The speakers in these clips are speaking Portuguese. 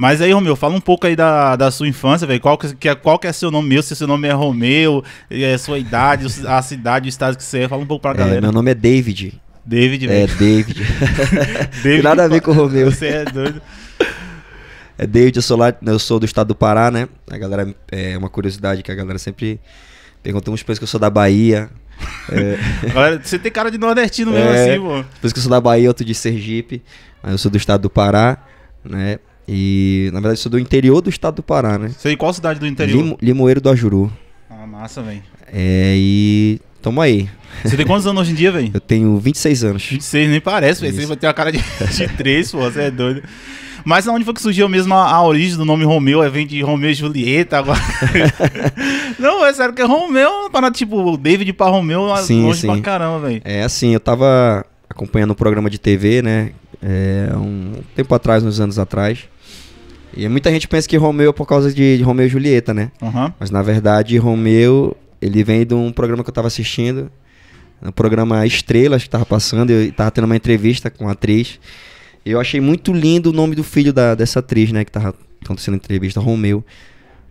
Mas aí, Romeu, fala um pouco aí da, da sua infância, velho. Qual que, é, qual que é seu nome meu? Se seu nome é Romeu, é sua idade, a cidade, o estado que você é. Fala um pouco pra é, galera. É, meu nome é David. David, é, velho. É, David. David nada a ver com o Romeu. Você é doido. É David, eu sou lá, eu sou do estado do Pará, né? A galera, é uma curiosidade que a galera sempre pergunta uns que eu sou da Bahia. É... você tem cara de nordestino mesmo é, assim, pô. Por isso que eu sou da Bahia, outro de Sergipe, mas eu sou do estado do Pará, né? E, na verdade, sou do interior do estado do Pará, né? Sei qual cidade do interior? Limo, Limoeiro do Ajuru. Ah, massa, velho. É, e tamo aí. Você tem quantos anos hoje em dia, velho? Eu tenho 26 anos. 26, nem parece, velho. Você vai ter uma cara de, de 3, pô, você é doido. Mas onde foi que surgiu mesmo a, a origem do nome Romeu? É vem de Romeu e Julieta agora. não, é sério que é Romeu, é para tipo, David para Romeu, sim, longe sim. pra caramba, velho. É assim, eu tava acompanhando um programa de TV, né? É, um tempo atrás, uns anos atrás. E muita gente pensa que Romeu é por causa de, Romeu e Julieta, né? Uhum. Mas na verdade, Romeu, ele vem de um programa que eu tava assistindo, no um programa Estrelas que tava passando, eu tava tendo uma entrevista com a atriz. E eu achei muito lindo o nome do filho da, dessa atriz, né, que tava acontecendo a entrevista, Romeu.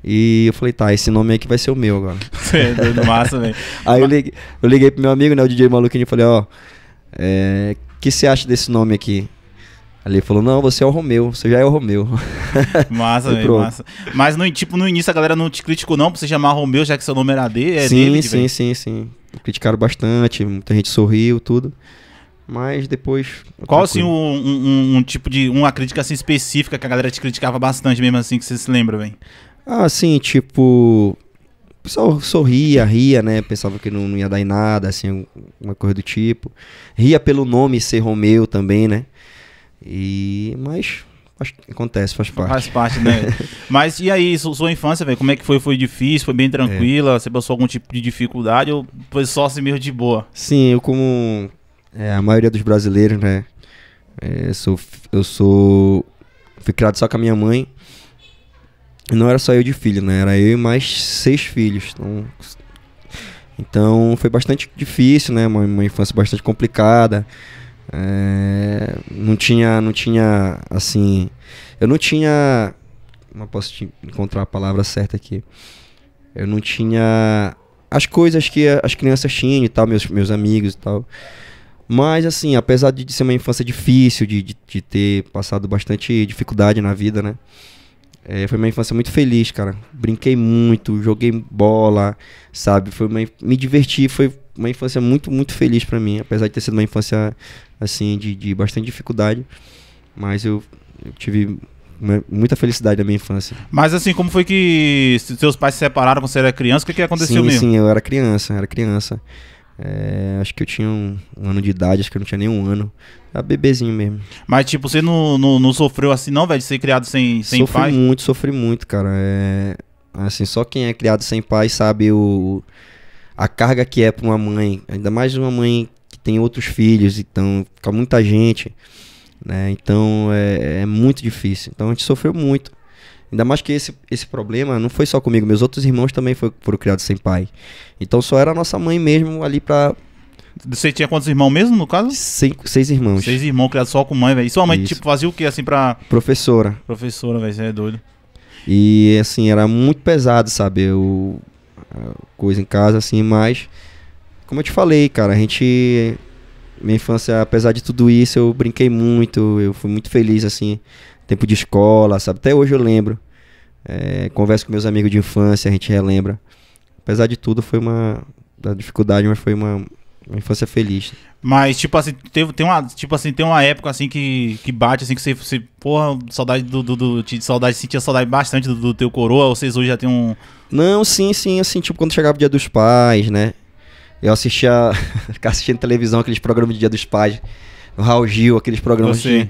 E eu falei, tá, esse nome que vai ser o meu agora. é, doido massa, velho. Aí eu liguei, eu liguei pro meu amigo, né, o DJ Maluquinho, e falei, ó, é, que você acha desse nome aqui? Ali falou, não, você é o Romeu, você já é o Romeu. Massa, velho, massa. Mas no, tipo, no início a galera não te criticou não pra você chamar Romeu, já que seu nome era D, é sim, Sim, sim, sim. Criticaram bastante, muita gente sorriu, tudo. Mas depois... Tá Qual, assim, um, um, um, tipo de... Uma crítica, assim, específica que a galera te criticava bastante mesmo, assim, que você se lembra, velho? Ah, assim, tipo... O pessoal sorria, ria, né? Pensava que não, não, ia dar em nada, assim, uma coisa do tipo. Ria pelo nome ser Romeu também, né? E, mas Acho que acontece, faz parte. Faz parte, né? Mas e aí, sua infância, velho? Como é que foi? Foi difícil? Foi bem tranquila? É. Você passou algum tipo de dificuldade ou foi só assim mesmo de boa? Sim, eu como é, a maioria dos brasileiros, né? É, sou, eu sou... Fui criado só com a minha mãe. E não era só eu de filho, né? Era eu e mais seis filhos. Então, então foi bastante difícil, né? Uma, uma infância bastante complicada. É, não tinha, não tinha, assim, eu não tinha, não posso encontrar a palavra certa aqui. Eu não tinha as coisas que as crianças tinham e tal, meus, meus amigos e tal. Mas, assim, apesar de ser uma infância difícil, de, de, de ter passado bastante dificuldade na vida, né? É, foi uma infância muito feliz, cara. Brinquei muito, joguei bola, sabe? Foi uma, me diverti, foi uma infância muito, muito feliz para mim, apesar de ter sido uma infância assim de, de bastante dificuldade, mas eu, eu tive muita felicidade na minha infância. Mas assim, como foi que seus pais se separaram quando você era criança? O que, que aconteceu sim, mesmo? Sim, eu era criança, era criança. É, acho que eu tinha um, um, ano de idade, acho que eu não tinha nem um ano. Era bebezinho mesmo. Mas, tipo, você não, não, não sofreu assim, não, velho, de ser criado sem, sem sofri pai? Sofri muito, sofri muito, cara. É, assim, só quem é criado sem pai sabe o, a carga que é para uma mãe, ainda mais uma mãe que tem outros filhos, então fica muita gente, né? Então é, é muito difícil. Então a gente sofreu muito. Ainda mais que esse, esse problema não foi só comigo, meus outros irmãos também foram criados sem pai. Então só era a nossa mãe mesmo ali para Você tinha quantos irmãos mesmo, no caso? Cinco, seis irmãos. Seis irmãos criados só com mãe, velho. E sua mãe, tipo, fazia o que, assim, para Professora. Professora, velho, você é doido. E, assim, era muito pesado, sabe? Eu, coisa em casa, assim, mas. Como eu te falei, cara, a gente. Minha infância, apesar de tudo isso, eu brinquei muito, eu fui muito feliz, assim. Tempo de escola, sabe? Até hoje eu lembro. É, converso com meus amigos de infância, a gente relembra. Apesar de tudo, foi uma. Da dificuldade, mas foi uma, uma infância feliz. Mas, tipo assim, teve, tem uma, tipo assim, tem uma época assim que, que bate, assim, que você, você porra, saudade do, do, do, saudade, sentia saudade bastante do, do teu coroa, vocês hoje já tem um não, sim, sim, assim, tipo, quando chegava o dia dos pais, né? Eu assistia. Ficava assistindo televisão, aqueles programas de dia dos pais, o Raul Gil, aqueles programas assim. de.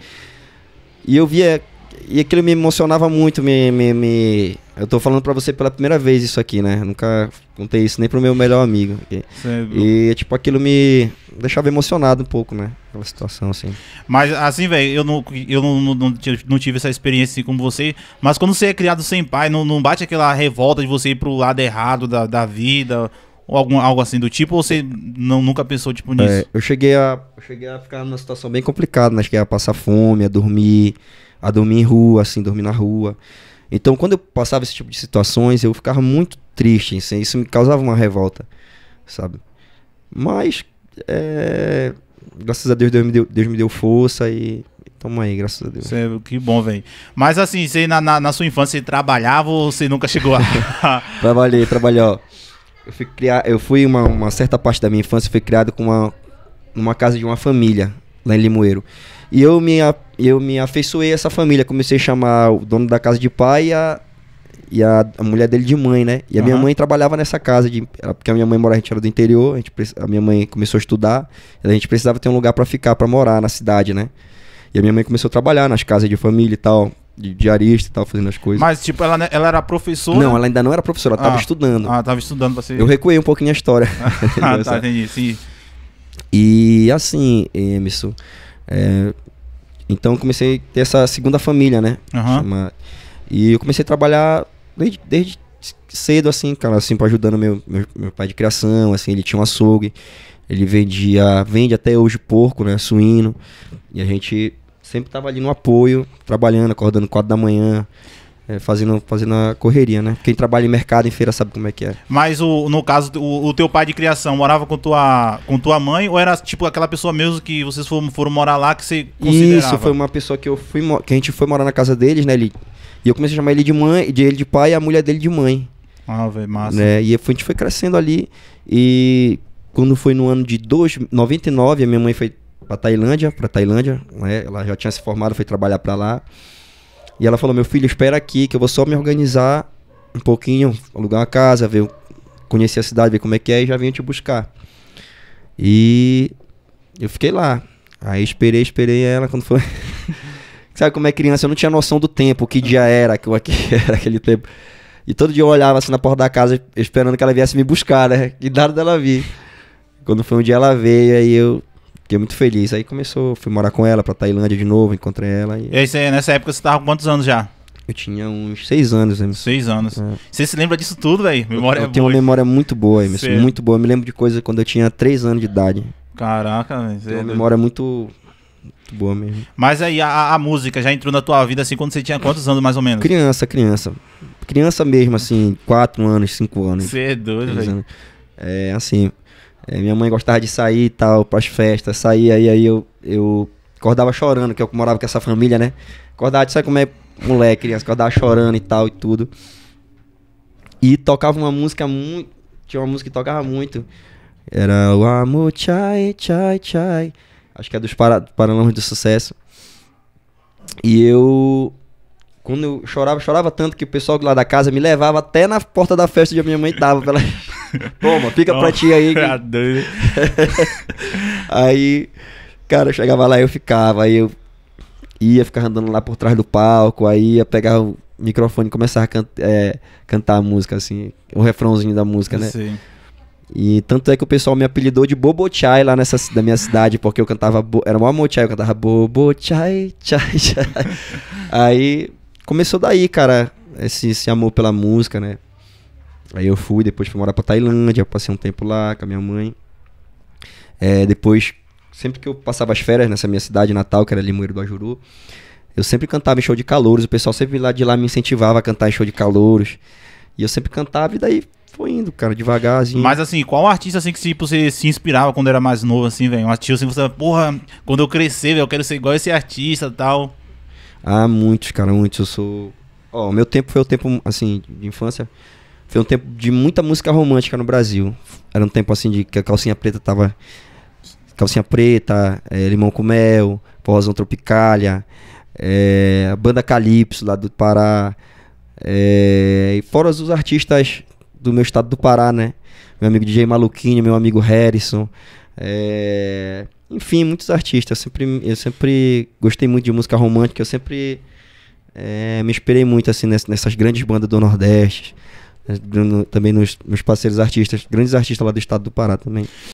E eu via e aquilo me emocionava muito, me, me, me... Eu tô falando pra você pela primeira vez isso aqui, né? nunca contei isso nem pro meu melhor amigo. É okay? E, tipo, aquilo me deixava emocionado um pouco, né? Aquela situação, assim. Mas, assim, velho, eu, não, eu não, não, não, tive essa experiência assim como você, mas quando você é criado sem pai, não, não bate aquela revolta de você ir pro lado errado da, da vida, ou algum, algo assim do tipo, ou você não, nunca pensou tipo nisso? É, eu, cheguei a, eu cheguei a ficar numa situação bem complicada, né? Cheguei a passar fome, a dormir a dormir em rua, assim, dormir na rua. Então, quando eu passava esse tipo de situações, eu ficava muito triste, assim, isso me causava uma revolta, sabe? Mas, é, graças a Deus, Deus me deu, Deus me deu força e toma aí, graças a Deus. Cê, que bom, velho. Mas assim, você na, na, na, sua infância você trabalhava ou você nunca chegou a. Trabalhei, trabalhei, ó. Eu fui, criar, eu fui uma, uma certa parte da minha infância, fui criado com uma, numa casa de uma família lá em Limoeiro. E eu me, eu me afeiçoei a essa família. Comecei a chamar o dono da casa de pai e a, e a, a mulher dele de mãe, né? E a uhum. minha mãe trabalhava nessa casa, de, porque a minha mãe morava, a gente era do interior, a, gente, a minha mãe começou a estudar, a gente precisava ter um lugar para ficar, para morar na cidade, né? E a minha mãe começou a trabalhar nas casas de família e tal, de diarista e tal, fazendo as coisas. Mas, tipo, ela, ela era professora? Não, ela ainda não era professora, ela ah, tava estudando. Ah, tava estudando pra ser... Eu recuei um pouquinho a história. ah, tá, entendi, sim. E assim, Emerson, é, então comecei a ter essa segunda família, né? Uhum. Chama, e eu comecei a trabalhar desde, desde cedo, assim, cara, assim, ajudando meu, meu, meu, pai de criação, assim, ele tinha um açougue, ele vendia, vende até hoje porco, né, suíno, e a gente sempre tava ali no apoio, trabalhando, acordando quatro da manhã, é, fazendo, fazendo a correria, né? Quem trabalha em mercado, em feira, sabe como é que é. Mas o, no caso, o, o teu pai de criação morava com tua, com tua mãe ou era tipo aquela pessoa mesmo que vocês foram, foram morar lá que você considerava? Isso, foi uma pessoa que eu fui que a gente foi morar na casa deles, né? Ele, e eu comecei a chamar ele de mãe, de ele de pai e a mulher dele de mãe. Ah, velho, massa. Né? E a gente foi crescendo ali e quando foi no ano de dois, 99, a minha mãe foi pra Tailândia, pra Tailândia, né? Ela já tinha se formado, foi trabalhar pra lá. E ela falou: Meu filho, espera aqui que eu vou só me organizar um pouquinho, alugar uma casa, ver, conhecer a cidade, ver como é que é e já venho te buscar. E eu fiquei lá. Aí esperei, esperei ela quando foi. Sabe como é criança? Eu não tinha noção do tempo, que dia era, que era aquele tempo. E todo dia eu olhava assim na porta da casa, esperando que ela viesse me buscar, né? E nada dela vir. Quando foi um dia ela veio, aí eu Fiquei muito feliz. Aí começou, fui morar com ela pra Tailândia de novo, encontrei ela. E, e aí, nessa época você tava com quantos anos já? Eu tinha uns seis anos, né? Seis anos. É. Você se lembra disso tudo, velho? Memória eu, eu é tenho uma memória muito boa, Emerson. É muito boa. Eu me lembro de coisas quando eu tinha três anos de idade. Caraca, velho. Então, é uma é memória muito, muito boa mesmo. Mas aí, a, a, música já entrou na tua vida assim quando você tinha quantos anos, mais ou menos? Criança, criança. Criança mesmo, assim, quatro anos, cinco anos. Você é doido, velho. É, assim, é, minha mãe gostava de sair e tal, pras festas, saía, aí, aí eu, eu acordava chorando, que é eu morava com essa família, né? Acordava de sair como é moleque, criança, acordava chorando e tal e tudo. E tocava uma música muito. Tinha uma música que tocava muito. Era o Amor Chai, Chai, Chai. Acho que é dos para, Paralamas do Sucesso. E eu. Quando eu chorava, chorava tanto que o pessoal lá da casa me levava até na porta da festa onde a minha mãe tava. Pra ela... Toma, fica Toma. pra ti aí. Ah, aí, cara, eu chegava lá e eu ficava. Aí eu ia ficar andando lá por trás do palco. Aí ia pegar o microfone e começar a can é, cantar a música, assim. O refrãozinho da música, né? Sim. E tanto é que o pessoal me apelidou de Bobochai lá nessa da minha cidade, porque eu cantava. Era o Mochai, eu cantava Bobochai, chai, chai. Aí começou daí, cara, esse, esse amor pela música, né? Aí eu fui, depois fui morar pra Tailândia, passei um tempo lá com a minha mãe. É, depois, sempre que eu passava as férias nessa minha cidade natal, que era Limoeiro do Ajuru, eu sempre cantava em show de calouros, o pessoal sempre lá de lá me incentivava a cantar em show de calouros. E eu sempre cantava e daí foi indo, cara, devagarzinho. Mas assim, qual artista assim que tipo, você se inspirava quando era mais novo, assim, velho? Um artista assim, você, porra, quando eu crescer, eu quero ser igual esse artista tal. Ah, muitos, cara, muitos. Eu sou. Ó, oh, meu tempo foi o tempo, assim, de infância foi um tempo de muita música romântica no Brasil. Era um tempo assim de que a calcinha preta tava. Calcinha preta, é, limão com mel, porrosão tropicalha, é, eh, a banda Calypso lá do Pará. É, e fora os artistas do meu estado do Pará, né? Meu amigo DJ Maluquinho, meu amigo Harrison. É, enfim, muitos artistas. Eu sempre, eu sempre gostei muito de música romântica. Eu sempre é, me esperei muito assim nessas grandes bandas do Nordeste também nos, nos parceiros artistas, grandes artistas lá do estado do Pará também.